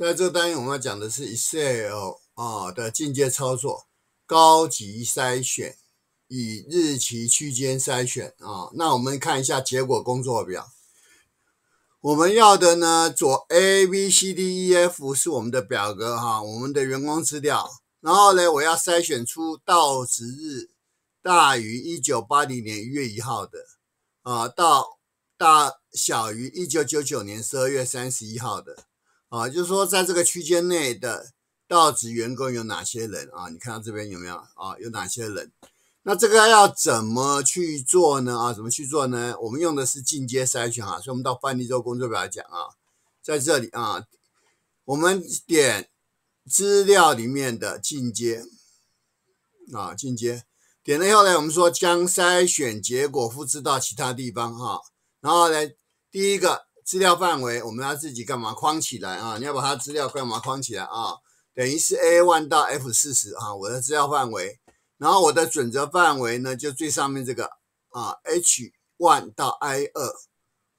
在这个单元，我们要讲的是 Excel 啊的进阶操作，高级筛选与日期区间筛选啊。那我们看一下结果工作表。我们要的呢，左 A、B、C、D、E、F 是我们的表格哈，我们的员工资料。然后呢，我要筛选出到职日大于一九八零年一月一号的啊，到大小于一九九九年十二月三十一号的。啊，就是说，在这个区间内的到职员工有哪些人啊？你看到这边有没有啊？有哪些人？那这个要怎么去做呢？啊，怎么去做呢？我们用的是进阶筛选啊，所以我们到范例做工作表来讲啊，在这里啊，我们点资料里面的进阶啊，进阶点了以后呢，我们说将筛选结果复制到其他地方哈，然后呢，第一个。资料范围我们要自己干嘛框起来啊？你要把它资料干嘛框起来啊？等于是 A1 到 F40 啊，我的资料范围。然后我的准则范围呢，就最上面这个啊，H1 到 I2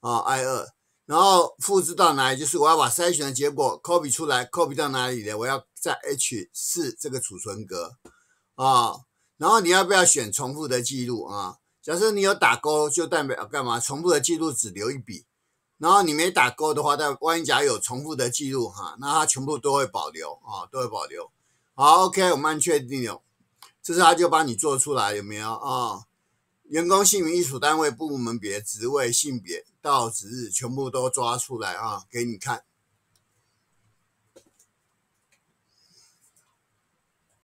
啊，I2。然后复制到哪里？就是我要把筛选的结果 copy 出来，copy 到哪里呢？我要在 H4 这个储存格啊。然后你要不要选重复的记录啊？假设你有打勾，就代表干嘛？重复的记录只留一笔。然后你没打勾的话，但万一假有重复的记录哈，那它全部都会保留啊，都会保留。好，OK，我们按确定了，这是它就帮你做出来有没有啊？员工姓名、隶属单位、部门别、职位、性别、到职日，全部都抓出来啊，给你看。